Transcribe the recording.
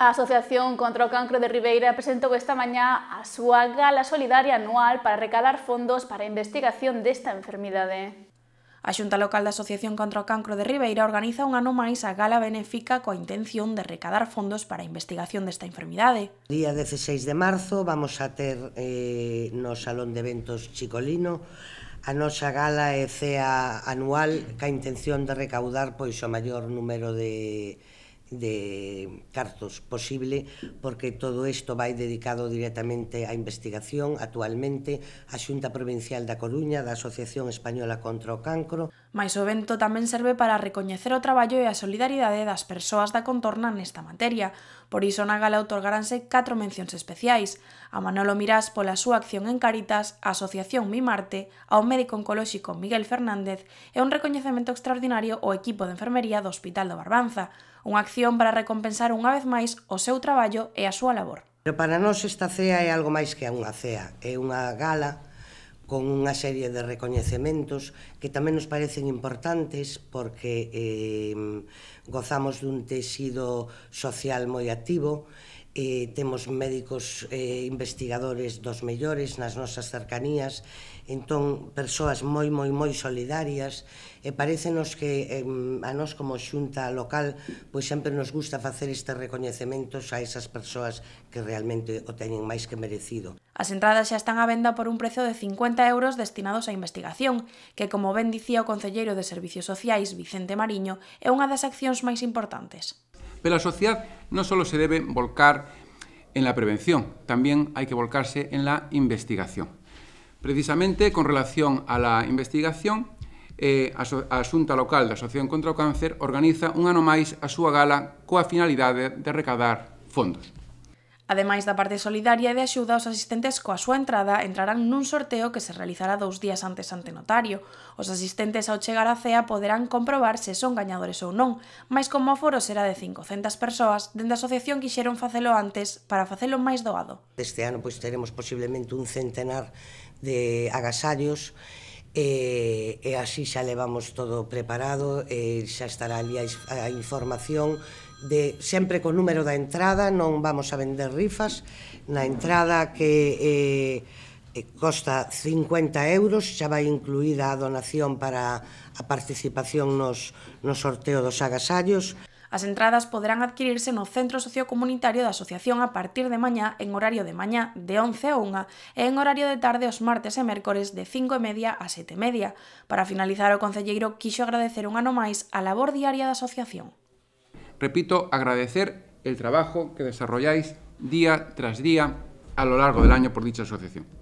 A Asociación contra o Cancro de Ribeira presentou esta mañá a súa gala solidaria anual para recalar fondos para a investigación desta enfermidade. A Xunta Local da Asociación contra o Cancro de Ribeira organiza un ano máis a gala benéfica coa intención de recadar fondos para a investigación desta enfermidade. Día 16 de marzo vamos a ter eh, no Salón de Eventos Chicolino a nosa gala e cea anual ca intención de recaudar pois o maior número de de cartos posible porque todo isto vai dedicado directamente á investigación actualmente a Xunta Provincial da Coruña da Asociación Española contra o Cancro. Mais o evento tamén serve para recoñecer o traballo e a solidaridade das persoas da contorna nesta materia. Por iso na gala otorgaranse catro mencións especiais. A Manolo Mirás pola súa acción en Caritas, a Asociación Mimarte, ao médico oncolóxico Miguel Fernández e un recoñecemento extraordinario ao equipo de enfermería do Hospital do Barbanza, unha acción acción para recompensar unha vez máis o seu traballo e a súa labor. Pero para nós esta cea é algo máis que unha cea, é unha gala con unha serie de recoñecementos que tamén nos parecen importantes porque eh, gozamos dun tecido social moi activo eh, temos médicos eh, investigadores dos mellores nas nosas cercanías, entón persoas moi moi moi solidarias e parecenos que eh, a nós como xunta local pois sempre nos gusta facer estes recoñecementos a esas persoas que realmente o teñen máis que merecido. As entradas xa están á venda por un prezo de 50 euros destinados á investigación, que como ben dicía o Concelleiro de Servicios Sociais, Vicente Mariño, é unha das accións máis importantes. Pela sociedade no solo se debe volcar en la prevención, también hay que volcarse en la investigación. Precisamente con relación a la investigación, eh, a Xunta Local da Asociación contra o Cáncer organiza un ano máis a súa gala coa finalidade de recadar fondos. Ademais da parte solidaria e de axuda, os asistentes coa súa entrada entrarán nun sorteo que se realizará dous días antes ante notario. Os asistentes ao chegar á CEA poderán comprobar se son gañadores ou non, máis como foro será de 500 persoas, dende a asociación quixeron facelo antes para facelo máis doado. Este ano pois teremos posiblemente un centenar de agasallos, e, e así xa levamos todo preparado, e xa estará ali a, a información de sempre co número da entrada, non vamos a vender rifas, na entrada que eh, eh costa 50 euros, xa vai incluída a donación para a participación nos, no sorteo dos agasallos. As entradas poderán adquirirse no Centro Sociocomunitario da Asociación a partir de mañá en horario de mañá de 11 a 1 e en horario de tarde os martes e mércores de 5 e media a 7 e media. Para finalizar, o Concelleiro quixo agradecer un ano máis a labor diaria da asociación. repito, agradecer el trabajo que desarrolláis día tras día a lo largo del año por dicha asociación.